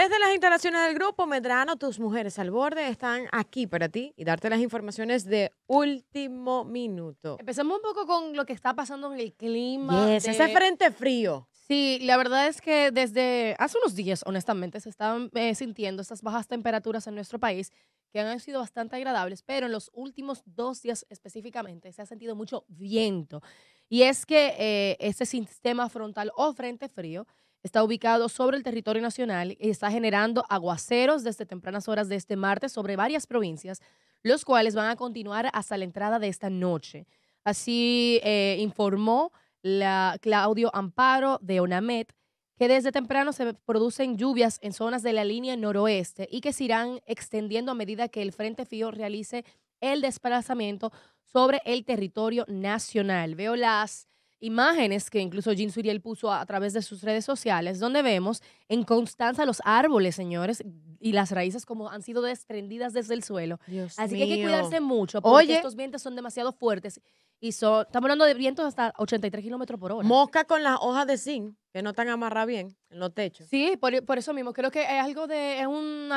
Desde las instalaciones del grupo Medrano, tus mujeres al borde están aquí para ti y darte las informaciones de último minuto. Empezamos un poco con lo que está pasando en el clima. ese frente frío. Sí, la verdad es que desde hace unos días, honestamente, se estaban eh, sintiendo estas bajas temperaturas en nuestro país que han sido bastante agradables, pero en los últimos dos días específicamente se ha sentido mucho viento. Y es que ese eh, este sistema frontal o frente frío está ubicado sobre el territorio nacional y está generando aguaceros desde tempranas horas de este martes sobre varias provincias, los cuales van a continuar hasta la entrada de esta noche. Así eh, informó la Claudio Amparo de ONAMET que desde temprano se producen lluvias en zonas de la línea noroeste y que se irán extendiendo a medida que el Frente Frío realice el desplazamiento sobre el territorio nacional. Veo las imágenes que incluso Jean Suriel puso a, través de sus redes sociales, donde vemos en Constanza los árboles, señores, y las raíces como han sido desprendidas desde el suelo. Así que hay que cuidarse mucho porque estos vientos son demasiado fuertes y son, estamos hablando de vientos hasta 83 kilómetros por hora. Mosca con las hojas de zinc que no están amarradas bien en los techos. Sí, por, eso mismo. Creo que es algo de, es un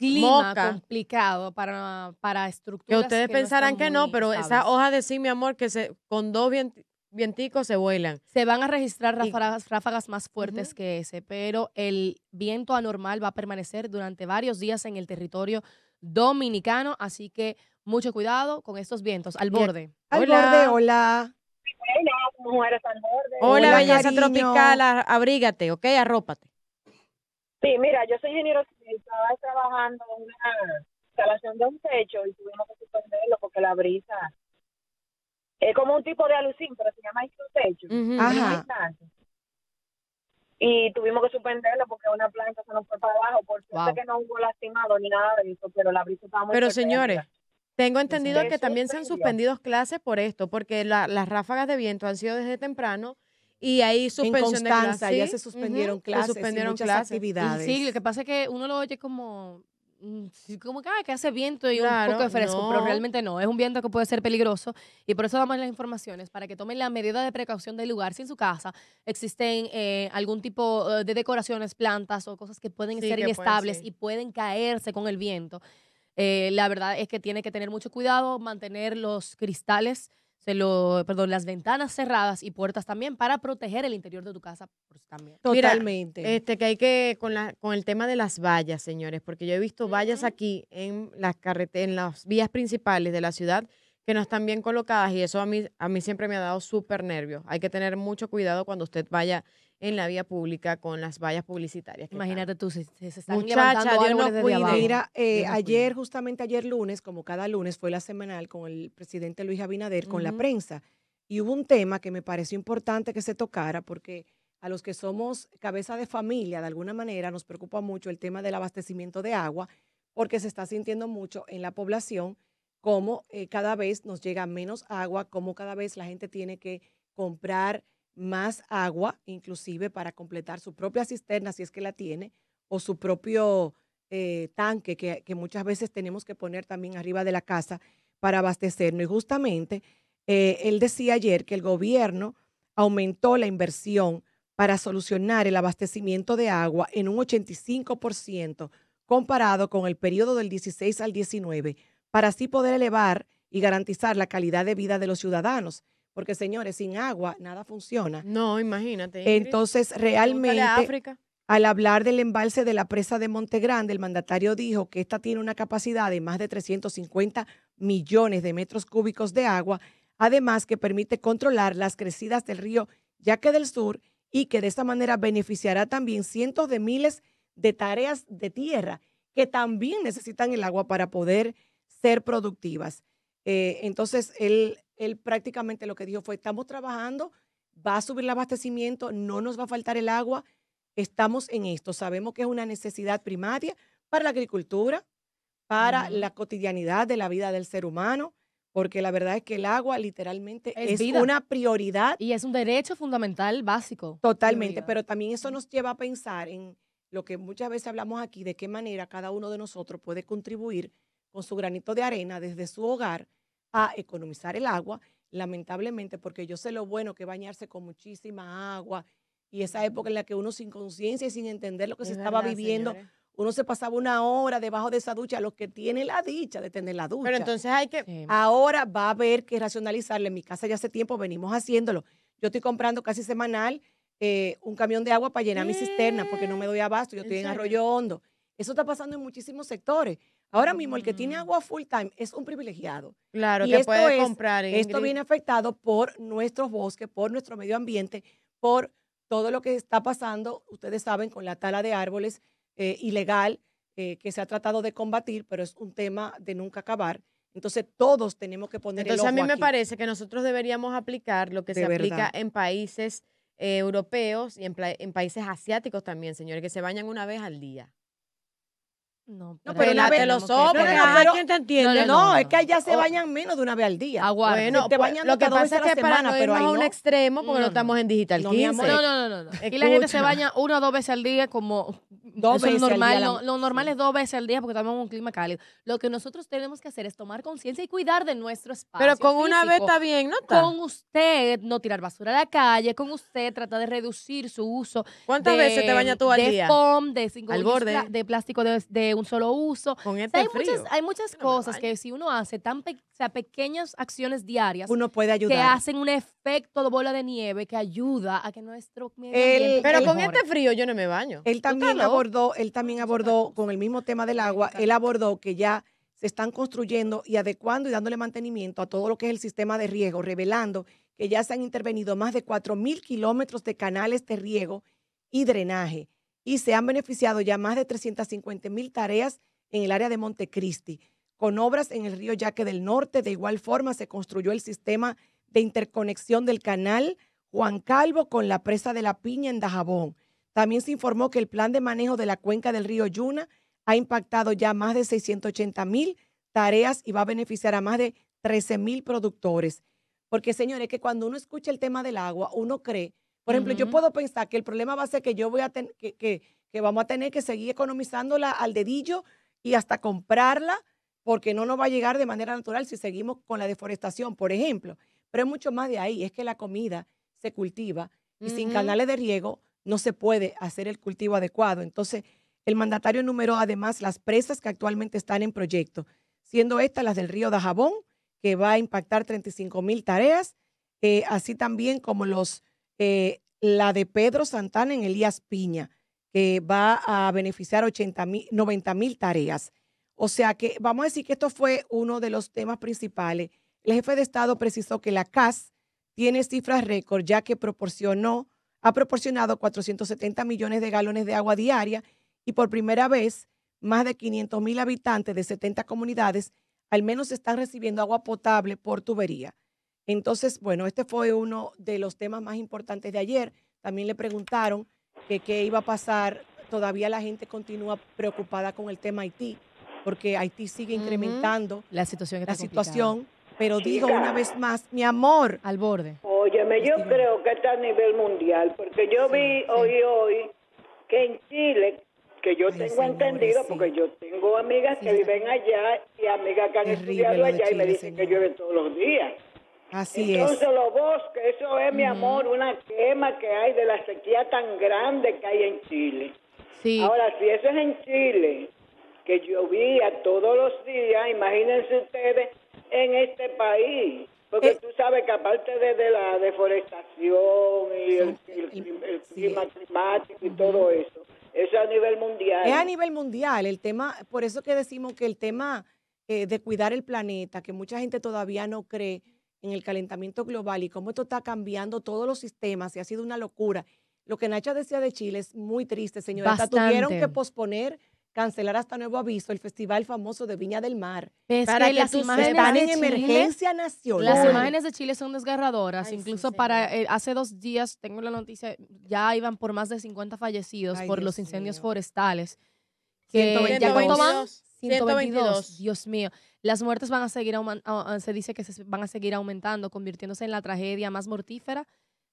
clima complicado para, para estructuras. Que ustedes pensarán que no, pero esa hoja de sí, mi amor, que se, con dos vienticos se vuelan. Se van a registrar ráfagas, más fuertes que ese, pero el viento anormal va a permanecer durante varios días en el territorio dominicano, así que mucho cuidado con estos vientos al borde. Al borde, hola. Hola, mujeres al borde. Hola, belleza tropical, abrígate, ¿ok? Arrópate. Sí, mira, yo soy ingeniero civil, estaba trabajando en una instalación de un techo y tuvimos que suspenderlo porque la brisa es como un tipo de alucín, pero se llama este techo. Y tuvimos que suspenderlo porque una planta se nos fue para abajo, por suerte que no hubo lastimado ni nada de eso, pero la brisa estaba muy Pero señores, tengo entendido que también se han suspendido clases por esto, porque las ráfagas de viento han sido desde temprano y ahí suspensión ya se suspendieron clases, suspendieron actividades. sí, lo que pasa es que uno lo oye como mm, como que, que hace viento y un poco de fresco, pero realmente no, es un viento que puede ser peligroso y por eso damos las informaciones para que tomen la medida de precaución del lugar. Si en su casa existen eh, algún tipo eh, de decoraciones, plantas o cosas que pueden ser inestables y pueden caerse con el viento, eh, la verdad es que tiene que tener mucho cuidado, mantener los cristales lo, perdón, las ventanas cerradas y puertas también para proteger el interior de tu casa también. Totalmente. este que hay que con la con el tema de las vallas, señores, porque yo he visto vallas aquí en las carreteras, en las vías principales de la ciudad que no están bien colocadas y eso a mí, a mí siempre me ha dado súper nervio. Hay que tener mucho cuidado cuando usted vaya en la vía pública con las vallas publicitarias. Imagínate tú, se, se están Muchacha, Dios no abajo. Mira, eh, ayer, justamente ayer lunes, como cada lunes, fue la semanal con el presidente Luis Abinader, con la prensa. Y hubo un tema que me pareció importante que se tocara porque a los que somos cabeza de familia, de alguna manera, nos preocupa mucho el tema del abastecimiento de agua porque se está sintiendo mucho en la población cómo eh, cada vez nos llega menos agua, cómo cada vez la gente tiene que comprar más agua, inclusive para completar su propia cisterna, si es que la tiene, o su propio eh, tanque, que, muchas veces tenemos que poner también arriba de la casa para abastecernos. Y justamente eh, él decía ayer que el gobierno aumentó la inversión para solucionar el abastecimiento de agua en un 85% comparado con el periodo del 16 al 19 para así poder elevar y garantizar la calidad de vida de los ciudadanos. Porque, señores, sin agua nada funciona. No, imagínate. Entonces, realmente, al hablar del embalse de la presa de Montegrande, el mandatario dijo que esta tiene una capacidad de más de 350 millones de metros cúbicos de agua, además que permite controlar las crecidas del río Yaque del Sur y que de esta manera beneficiará también cientos de miles de tareas de tierra que también necesitan el agua para poder ser productivas. Eh, entonces, él, prácticamente lo que dijo fue, estamos trabajando, va a subir el abastecimiento, no nos va a faltar el agua, estamos en esto, sabemos que es una necesidad primaria para la agricultura, para la cotidianidad de la vida del ser humano, porque la verdad es que el agua literalmente es, una prioridad. Y es un derecho fundamental básico. Totalmente, pero también eso nos lleva a pensar en lo que muchas veces hablamos aquí, de qué manera cada uno de nosotros puede contribuir con su granito de arena desde su hogar a economizar el agua, lamentablemente, porque yo sé lo bueno que bañarse con muchísima agua y esa época en la que uno sin conciencia y sin entender lo que se estaba viviendo. Uno se pasaba una hora debajo de esa ducha, los que tienen la dicha de tener la ducha. Pero entonces hay que... Ahora va a haber que racionalizarle. En mi casa ya hace tiempo venimos haciéndolo. Yo estoy comprando casi semanal eh, un camión de agua para llenar mi cisterna porque no me doy abasto, yo estoy en Arroyo Hondo. Eso está pasando en muchísimos sectores. Ahora mismo, el que tiene agua full time es un privilegiado. Claro, y que esto puede comprar. Esto viene afectado por nuestros bosques, por nuestro medio ambiente, por todo lo que está pasando. Ustedes saben con la tala de árboles eh, ilegal eh, que se ha tratado de combatir, pero es un tema de nunca acabar. Entonces todos tenemos que poner Entonces, el Entonces a mí me parece que nosotros deberíamos aplicar lo que se aplica en países eh, europeos y en, en países asiáticos también, señores, que se bañan una vez al día. No, pero, la no, te entiende? No, es que allá se bañan menos de una vez al día. Agua, Bueno, te bañan lo que pasa es que no pero hay un extremo porque no, mm. estamos en digital 15. No, no, no, no. la gente se baña una o dos veces al día como dos veces normal, al día, lo, normal es dos veces al día porque estamos en un clima cálido. Lo que nosotros tenemos que hacer es tomar conciencia y cuidar de nuestro espacio. Pero con una vez está bien, ¿no? Con usted no tirar basura a la calle, con usted trata de reducir su uso. ¿Cuántas veces te bañas tú al día? de foam, de, de plástico de, de un solo uso. Este hay, Muchas, cosas que si uno hace tan pequeñas acciones diarias, uno puede ayudar. Que hacen un efecto de bola de nieve que ayuda a que nuestro Pero con este frío yo no me baño. Él también abordó, él también abordó con el mismo tema del agua, él abordó que ya se están construyendo y adecuando y dándole mantenimiento a todo lo que es el sistema de riego, revelando que ya se han intervenido más de mil kilómetros de canales de riego y drenaje y se han beneficiado ya más de 350 mil tareas en el área de Montecristi. Con obras en el río Yaque del Norte, de igual forma se construyó el sistema de interconexión del canal Juan Calvo con la presa de la Piña en Dajabón. También se informó que el plan de manejo de la cuenca del río Yuna ha impactado ya más de 680 mil tareas y va a beneficiar a más de 13 mil productores. Porque, señores, que cuando uno escucha el tema del agua, uno cree por ejemplo, yo puedo pensar que el problema va a ser que yo voy a tener que, vamos a tener que seguir economizándola al dedillo y hasta comprarla porque no nos va a llegar de manera natural si seguimos con la deforestación, por ejemplo. Pero es mucho más de ahí, es que la comida se cultiva y sin canales de riego no se puede hacer el cultivo adecuado. Entonces, el mandatario enumeró además las presas que actualmente están en proyecto, siendo estas las del río Dajabón, que va a impactar 35 mil tareas, eh, así también como los eh, la de Pedro Santana en Elías Piña, que va a beneficiar 80 90 mil tareas. O sea que vamos a decir que esto fue uno de los temas principales. El jefe de Estado precisó que la CAS tiene cifras récord ya que proporcionó, ha proporcionado 470 millones de galones de agua diaria y por primera vez más de 500 mil habitantes de 70 comunidades al menos están recibiendo agua potable por tubería. Entonces, bueno, este fue uno de los temas más importantes de ayer. También le preguntaron que qué iba a pasar. Todavía la gente continúa preocupada con el tema Haití, porque Haití sigue incrementando la situación. La situación pero digo una vez más, mi amor. Al borde. Óyeme, yo creo que está a nivel mundial, porque yo vi hoy, hoy, que en Chile, que yo tengo entendido, porque yo tengo amigas que viven allá y amigas que han estudiado allá y me dicen que llueve todos los días. Así Entonces, es. los bosques, eso es, mi amor, una quema que hay de la sequía tan grande que hay en Chile. Sí. Ahora, si eso es en Chile, que llovía todos los días, imagínense ustedes en este país. Porque eh. tú sabes que aparte de, la deforestación y el, clima climático y todo eso, eso a nivel mundial. Es a nivel mundial, el tema, por eso que decimos que el tema eh, de cuidar el planeta, que mucha gente todavía no cree, en el calentamiento global y cómo esto está cambiando todos los sistemas y ha sido una locura. Lo que Nacha decía de Chile es muy triste, señora. tuvieron que posponer, cancelar hasta nuevo aviso el festival famoso de Viña del Mar. Pues para que, las imágenes están en emergencia nacional. Las imágenes de Chile son desgarradoras. Incluso para eh, hace dos días, tengo la noticia, ya iban por más de 50 fallecidos por los incendios forestales. Que 122. Dios mío. Las muertes van a seguir aumentando, se dice que se van a seguir aumentando, convirtiéndose en la tragedia más mortífera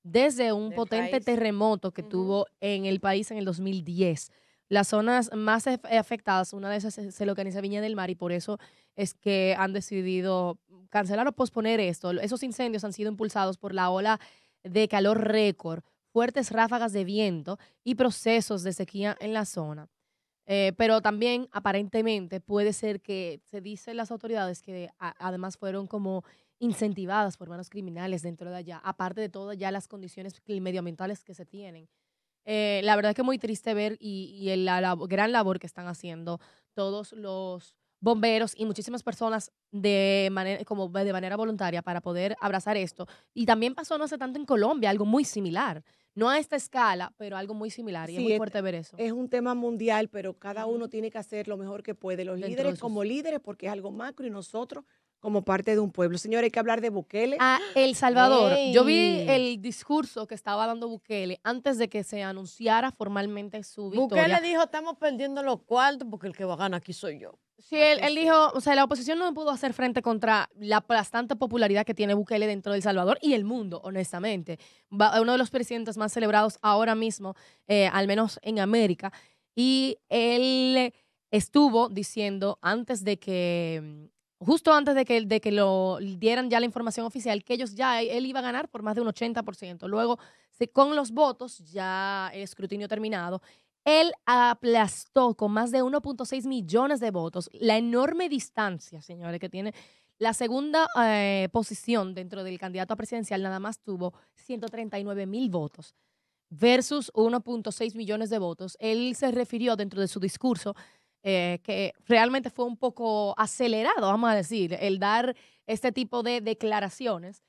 desde un potente terremoto que tuvo en el país en el 2010 las zonas más e-, afectadas, una de esas se localiza Viña del Mar y por eso es que han decidido cancelar o posponer esto. Esos incendios han sido impulsados por la ola de calor récord, fuertes ráfagas de viento y procesos de sequía en la zona. Eh, pero también aparentemente puede ser que se dicen las autoridades que además fueron como incentivadas por manos criminales dentro de allá, aparte de todas ya las condiciones medioambientales que se tienen. Eh, la verdad es que es muy triste ver y, y la, gran labor que están haciendo todos los bomberos y muchísimas personas de manera, como de manera voluntaria para poder abrazar esto. Y también pasó no hace tanto en Colombia, algo muy similar. No a esta escala, pero algo muy similar y es muy fuerte ver eso. Es un tema mundial, pero cada uno tiene que hacer lo mejor que puede. Los líderes como líderes, porque es algo macro y nosotros como parte de un pueblo. Señores, hay que hablar de Bukele. A ah, El Salvador. Yo vi el discurso que estaba dando Bukele antes de que se anunciara formalmente su victoria. Bukele dijo, estamos perdiendo los cuartos porque el que va a ganar aquí soy yo. Sí, él, él, dijo, o sea, la oposición no pudo hacer frente contra la aplastante popularidad que tiene Bukele dentro de El Salvador y el mundo, honestamente. uno de los presidentes más celebrados ahora mismo, eh, al menos en América. Y él estuvo diciendo antes de que, justo antes de que, de que lo dieran ya la información oficial, que ellos ya, él iba a ganar por más de un 80%. Luego, con los votos, ya el escrutinio terminado, él aplastó con más de 1.6 millones de votos la enorme distancia, señores, que tiene. La segunda eh, posición dentro del candidato a presidencial nada más tuvo 139 mil votos versus 1.6 millones de votos. Él se refirió dentro de su discurso eh, que realmente fue un poco acelerado, vamos a decir, el dar este tipo de declaraciones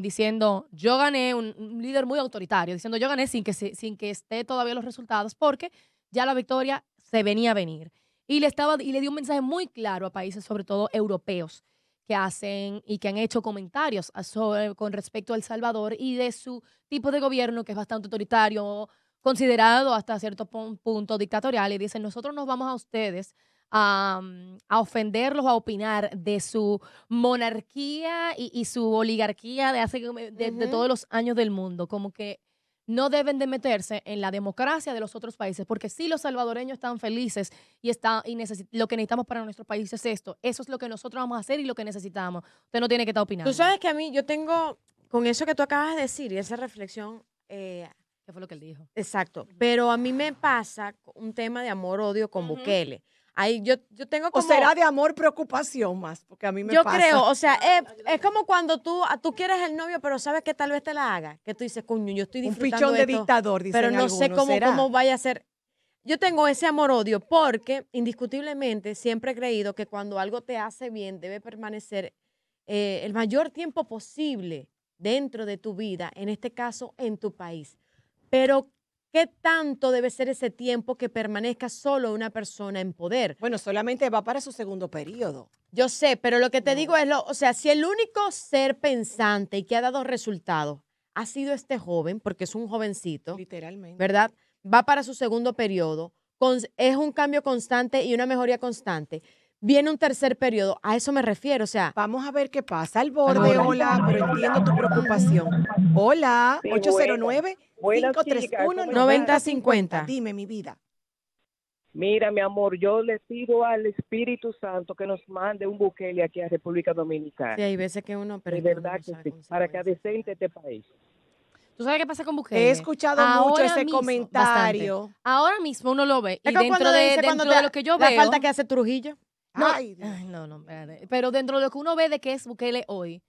diciendo yo gané, un, líder muy autoritario, diciendo yo gané sin que, sin que esté todavía los resultados porque ya la victoria se venía a venir. Y le, estaba, y le dio un mensaje muy claro a países, sobre todo europeos, que hacen y que han hecho comentarios sobre, eh, con respecto a El Salvador y de su tipo de gobierno que es bastante autoritario, considerado hasta cierto punto dictatorial, y dicen, nosotros nos vamos a ustedes a, ofenderlos, a opinar de su monarquía y, su oligarquía de hace de, todos los años del mundo. Como que no deben de meterse en la democracia de los otros países, porque si los salvadoreños están felices y, está, y lo que necesitamos para nuestro país es esto, eso es lo que nosotros vamos a hacer y lo que necesitamos. Usted no tiene que estar opinando. Tú sabes que a mí yo tengo, con eso que tú acabas de decir y esa reflexión... Eh, ¿Qué fue lo que él dijo? Exacto, pero a mí me pasa un tema de amor-odio con Bukele yo, tengo como... O será de amor preocupación más, porque a mí me yo pasa. Yo creo, o sea, eh, es, como cuando tú, ah, tú quieres el novio, pero sabes que tal vez te la haga. Que tú dices, coño, yo estoy disfrutando Un pichón de, esto, dictador, Pero no sé cómo, vaya a ser. Yo tengo ese amor-odio porque indiscutiblemente siempre he creído que cuando algo te hace bien debe permanecer eh, el mayor tiempo posible dentro de tu vida, en este caso en tu país. Pero ¿Qué tanto debe ser ese tiempo que permanezca solo una persona en poder? Bueno, solamente va para su segundo periodo. Yo sé, pero lo que te digo es lo, o sea, si el único ser pensante y que ha dado resultados ha sido este joven, porque es un jovencito. Literalmente. ¿Verdad? Va para su segundo periodo. es un cambio constante y una mejoría constante viene un tercer periodo. A eso me refiero, o sea. Vamos a ver qué pasa al borde. Hola, pero entiendo tu preocupación. Hola, 809-531-9050. Dime, mi vida. Mira, mi amor, yo le pido al Espíritu Santo que nos mande un buquele aquí a República Dominicana. Y hay veces que uno... Pero de verdad que, sí, para que adecente este país. ¿Tú sabes qué pasa con Bukele? He escuchado mucho ese comentario. Ahora mismo uno lo ve. Y dentro, de, lo que yo veo... La falta que hace Trujillo. No, no, Pero dentro de lo que uno ve de que es Bukele hoy,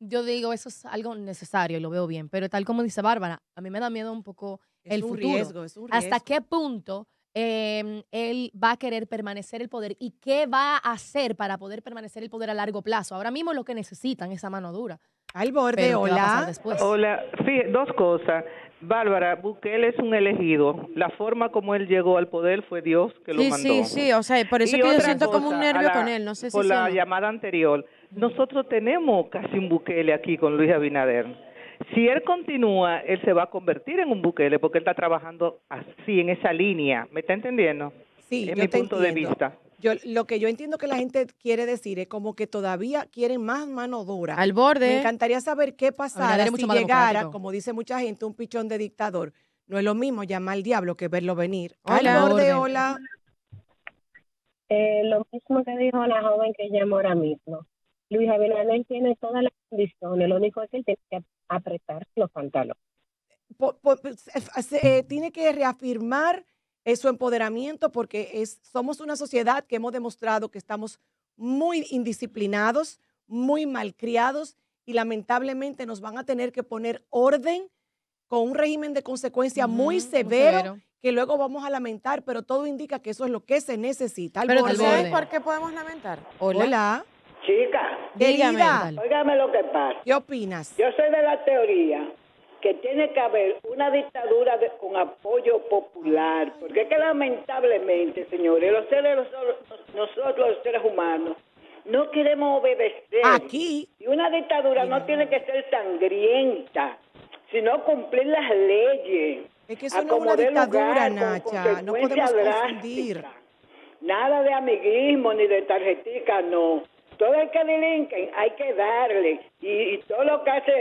yo digo, eso es algo necesario y lo veo bien. Pero tal como dice Bárbara, a mí me da miedo un poco el futuro. Riesgo, ¿Hasta qué punto em, él va a querer permanecer el poder y qué va a hacer para poder permanecer el poder a largo plazo? Ahora mismo lo que necesitan es esa mano dura. Al borde, hola. Hola, sí, dos cosas. Bárbara, Bukele es un elegido. La forma como él llegó al poder fue Dios que lo mandó. Sí, sí, o sea, por eso que yo siento como un nervio la, con él, no sé si Por la llamada anterior, nosotros tenemos casi un Bukele aquí con Luis Abinader. Si él continúa, él se va a convertir en un Bukele porque él está trabajando así, en esa línea. ¿Me está entendiendo? Sí, en mi punto de vista. Yo, lo que yo entiendo que la gente quiere decir es como que todavía quieren más mano dura. Al borde. Me encantaría saber qué pasara si llegara, como dice mucha gente, un pichón de dictador. No es lo mismo llamar al diablo que verlo venir. al borde, hola. Eh, lo mismo que dijo la joven que llamó ahora mismo. Luis Abinader tiene todas las condiciones, lo único es que él tiene que apretar los pantalones. Pues, eh, eh, tiene que reafirmar es su empoderamiento, porque es, somos una sociedad que hemos demostrado que estamos muy indisciplinados, muy malcriados y lamentablemente nos van a tener que poner orden con un régimen de consecuencia muy, severo, que luego vamos a lamentar, pero todo indica que eso es lo que se necesita. pero por qué podemos lamentar? Hola. Chica, Dígame, dígame lo que pasa. ¿Qué opinas? Yo soy de la teoría que tiene que haber una dictadura con apoyo popular, porque es que lamentablemente, señores, los seres, nosotros los seres humanos, no queremos obedecer. Aquí. Y una dictadura no tiene que ser sangrienta, sino cumplir las leyes. Es que eso no es una dictadura, Nacha. No podemos Nada de amiguismo ni de tarjetica, no. Todo el que delinquen hay que darle. Y, todo lo que hace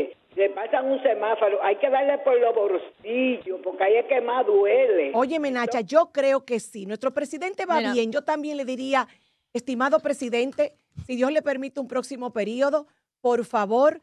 eh, le pasan un semáforo, hay que darle por los bolsillos, porque ahí es que más duele. Oye, Menacha, yo creo que sí. Nuestro presidente va bien. Yo también le diría, estimado presidente, si Dios le permite un próximo periodo, por favor,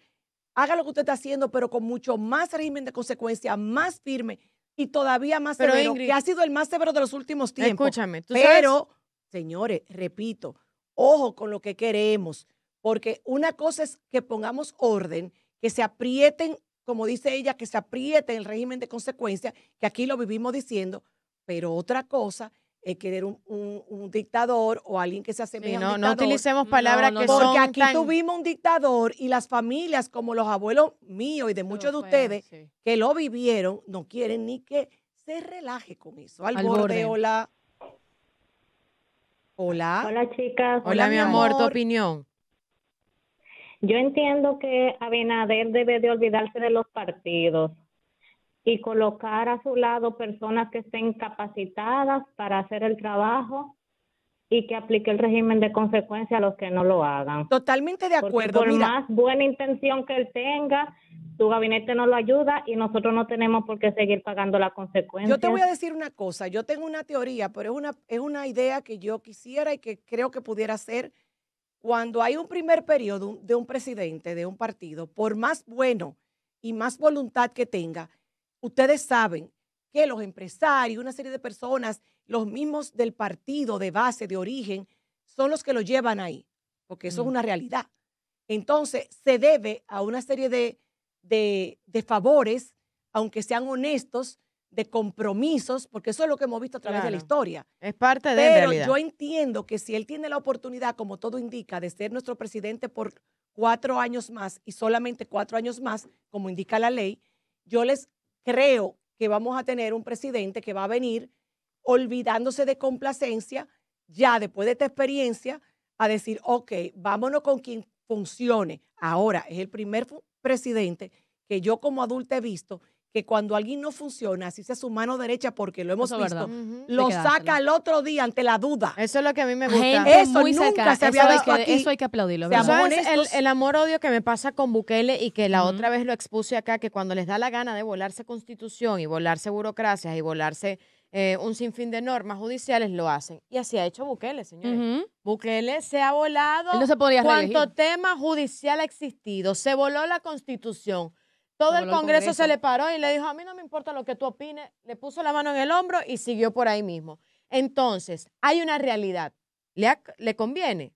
haga lo que usted está haciendo, pero con mucho más régimen de consecuencia, más firme y todavía más severo, que ha sido el más severo de los últimos tiempos. Escúchame, ¿tú Pero, señores, repito, ojo con lo que queremos, porque una cosa es que pongamos orden que se aprieten, como dice ella, que se aprieten el régimen de consecuencias, que aquí lo vivimos diciendo, pero otra cosa es querer un, dictador o alguien que se asemeje no, a dictador. No utilicemos palabras que porque son Porque aquí tuvimos un dictador y las familias, como los abuelos míos y de muchos de ustedes que lo vivieron, no quieren ni que se relaje con eso. Al, borde, hola. Hola. Hola, chicas. Hola, mi amor, tu opinión. Yo entiendo que Abinader debe de olvidarse de los partidos y colocar a su lado personas que estén capacitadas para hacer el trabajo y que aplique el régimen de consecuencia a los que no lo hagan. Totalmente de acuerdo. Porque por más buena intención que él tenga, su gabinete no lo ayuda y nosotros no tenemos por qué seguir pagando la consecuencia. Yo te voy a decir una cosa, yo tengo una teoría, pero es una, es una idea que yo quisiera y que creo que pudiera ser cuando hay un primer periodo de un presidente de un partido, por más bueno y más voluntad que tenga, ustedes saben que los empresarios, una serie de personas, los mismos del partido de base, de origen, son los que lo llevan ahí, porque eso es mm. una realidad. Entonces, se debe a una serie de, de favores, aunque sean honestos, de compromisos, porque eso es lo que hemos visto a través de la historia. Es parte de Pero yo entiendo que si él tiene la oportunidad, como todo indica, de ser nuestro presidente por cuatro años más y solamente cuatro años más, como indica la ley, yo les creo que vamos a tener un presidente que va a venir olvidándose de complacencia, ya después de esta experiencia, a decir, ok, vámonos con quien funcione. Ahora es el primer presidente que yo como adulta he visto que cuando alguien no funciona, así sea su mano derecha, porque lo hemos visto, lo saca al otro día ante la duda. Eso es lo que a mí me gusta. Eso nunca había Eso hay que aplaudirlo. El, amor-odio que me pasa con Bukele y que la otra vez lo expuse acá, que cuando les da la gana de volarse constitución y volarse burocracias y volarse eh, un sinfín de normas judiciales, lo hacen. Y así ha hecho Bukele, señores. Bukele se ha volado no se cuánto tema judicial ha existido. Se voló la constitución todo el Congreso, se le paró y le dijo, a mí no me importa lo que tú opines, le puso la mano en el hombro y siguió por ahí mismo. Entonces, hay una realidad. ¿Le, le conviene?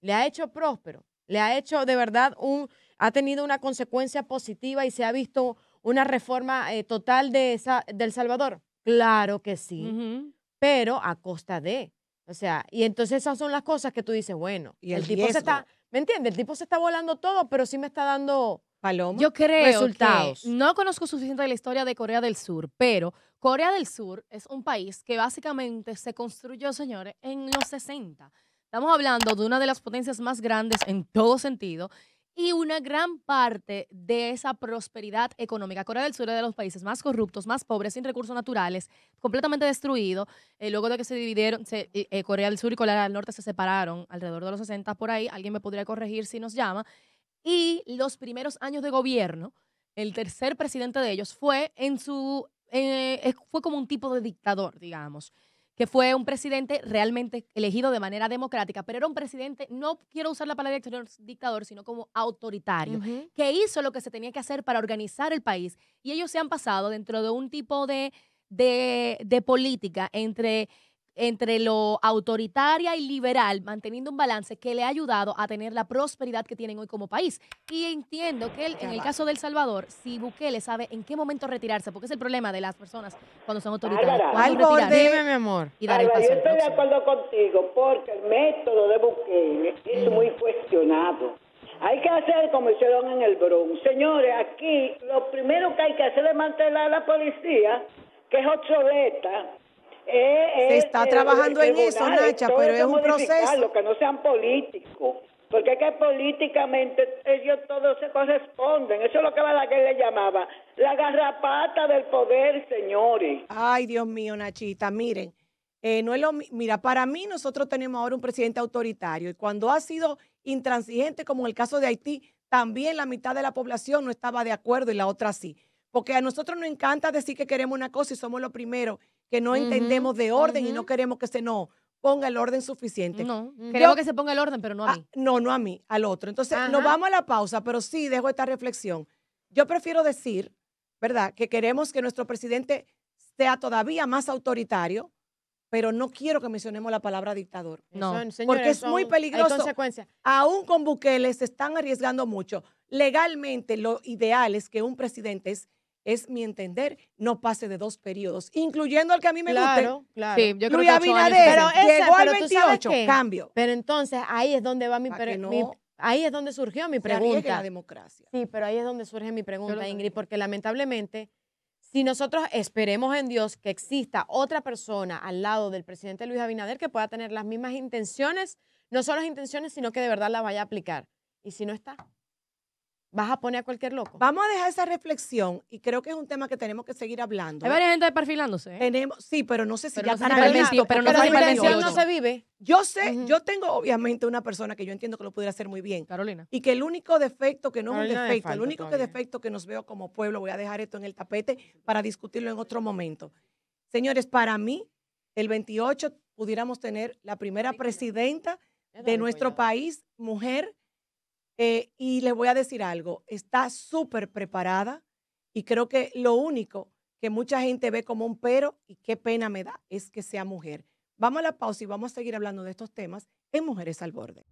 ¿Le ha hecho próspero? ¿Le ha hecho de verdad un... ha tenido una consecuencia positiva y se ha visto una reforma eh, total de, esa, Salvador? Claro que sí, pero a costa de... O sea, y entonces esas son las cosas que tú dices, bueno, el tipo se está... ¿Me entiendes? El tipo se está volando todo, pero sí me está dando Paloma. Yo creo Resultados. que no conozco suficiente la historia de Corea del Sur, pero Corea del Sur es un país que básicamente se construyó, señores, en los 60. Estamos hablando de una de las potencias más grandes en todo sentido y una gran parte de esa prosperidad económica. Corea del Sur es de los países más corruptos, más pobres, sin recursos naturales, completamente destruido. Eh, luego de que se dividieron, eh, eh, Corea del Sur y Corea del Norte se separaron alrededor de los 60 por ahí. Alguien me podría corregir si nos llama y los primeros años de gobierno, el tercer presidente de ellos fue en su eh, fue como un tipo de dictador, digamos, que fue un presidente realmente elegido de manera democrática, pero era un presidente, no quiero usar la palabra dictador, sino como autoritario, que hizo lo que se tenía que hacer para organizar el país. Y ellos se han pasado dentro de un tipo de, de, de política entre entre lo autoritaria y liberal, manteniendo un balance que le ha ayudado a tener la prosperidad que tienen hoy como país. Y entiendo que en el caso de El Salvador, si Bukele sabe en qué momento retirarse, porque es el problema de las personas cuando son autoritarias. dime, mi amor. Y yo estoy de acuerdo contigo, porque el método de Bukele es mm. muy cuestionado. Hay que hacer como hicieron en el Bronx. Señores, aquí lo primero que hay que hacer es mantener a la policía, que es obsoleta, eh, se eh, está eh, trabajando en eso, Nacha, pero es un proceso. Que no sean políticos. Porque es que políticamente ellos todos se corresponden. Eso es lo que Balaguer le llamaba la garrapata del poder, señores. Ay, Dios mío, Nachita, miren. no es lo, mira, para mí nosotros tenemos ahora un presidente autoritario y cuando ha sido intransigente, como en el caso de Haití, también la mitad de la población no estaba de acuerdo y la otra sí. Porque a nosotros nos encanta decir que queremos una cosa y somos lo primero que no entendemos de orden y no queremos que se no ponga el orden suficiente. No, queremos que se ponga el orden, pero no a ah, mí. no, no a mí, al otro. Entonces, nos vamos a la pausa, pero sí dejo esta reflexión. Yo prefiero decir, ¿verdad?, que queremos que nuestro presidente sea todavía más autoritario, pero no quiero que mencionemos la palabra dictador. No, porque es muy peligroso. Aún con Bukele se están arriesgando mucho. Legalmente, lo ideal es que un presidente es es mi entender, no pase de dos periodos, incluyendo el que a mí me claro, guste. Claro, Luis Abinader llegó al 28, cambio. Pero entonces ahí es donde va mi, ahí es donde surgió mi pregunta. la democracia. Sí, pero ahí es donde surge mi pregunta, Ingrid, porque lamentablemente si nosotros esperemos en Dios que exista otra persona al lado del presidente Luis Abinader que pueda tener las mismas intenciones, no solo las intenciones, sino que de verdad las vaya a aplicar. Y si no está, vas a poner a cualquier loco. Vamos a dejar esa reflexión y creo que es un tema que tenemos que seguir hablando. Hay varias gente perfilándose. ¿eh? Tenemos, sí, pero no sé si ya no pero, no, se vive. Yo sé, yo tengo obviamente una persona que yo entiendo que lo pudiera hacer muy bien. Carolina. Y que el único defecto, que no es un defecto, el único defecto que nos veo como pueblo, voy a dejar esto en el tapete para discutirlo en otro momento. Señores, para mí, el 28 pudiéramos tener la primera presidenta de nuestro país, mujer, eh, y les voy a decir algo, está súper preparada y creo que lo único que mucha gente ve como un pero y qué pena me da es que sea mujer. Vamos a la pausa y vamos a seguir hablando de estos temas en Mujeres al Borde.